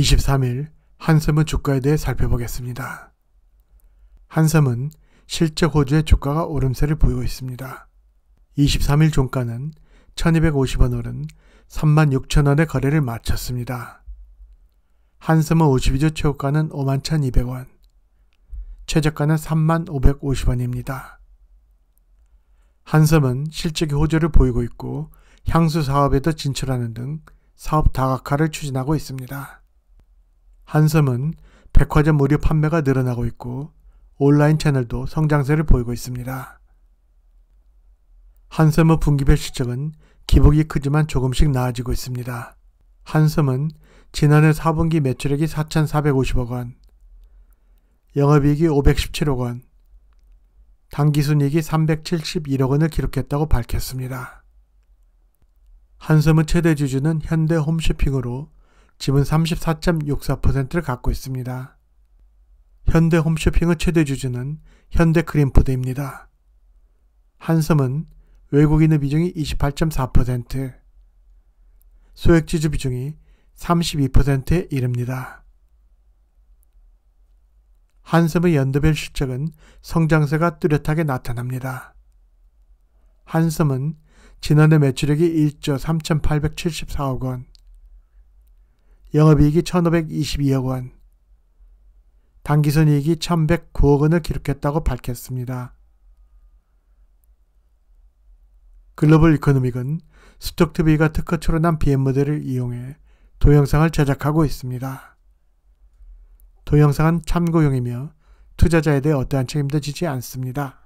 23일 한섬은 주가에 대해 살펴보겠습니다. 한섬은 실제 호주의 주가가 오름세를 보이고 있습니다. 23일 종가는 1250원 오른 36,000원의 거래를 마쳤습니다. 한섬은 52조 최고가는 51,200원, 최저가는 3,550원입니다. 한섬은 실적이 호조를 보이고 있고 향수 사업에도 진출하는 등 사업 다각화를 추진하고 있습니다. 한섬은 백화점 무료 판매가 늘어나고 있고 온라인 채널도 성장세를 보이고 있습니다. 한섬의 분기별 실적은 기복이 크지만 조금씩 나아지고 있습니다. 한섬은 지난해 4분기 매출액이 4,450억 원, 영업이익이 517억 원, 당기순이익이 371억 원을 기록했다고 밝혔습니다. 한섬의 최대 주주는 현대 홈쇼핑으로 지분 34.64%를 갖고 있습니다. 현대 홈쇼핑의 최대 주주는 현대 크림푸드입니다. 한섬은 외국인의 비중이 28.4%, 소액 지주 비중이 32%에 이릅니다. 한섬의 연도별 실적은 성장세가 뚜렷하게 나타납니다. 한섬은 지난해 매출액이 1조 3,874억 원, 영업이익이 1,522억 원, 당기순이익이 1,109억 원을 기록했다고 밝혔습니다. 글로벌 이코노믹은 스톡트비가 특허 출원한 비 m 모델을 이용해 동영상을 제작하고 있습니다. 동영상은 참고용이며 투자자에 대해 어떠한 책임도 지지 않습니다.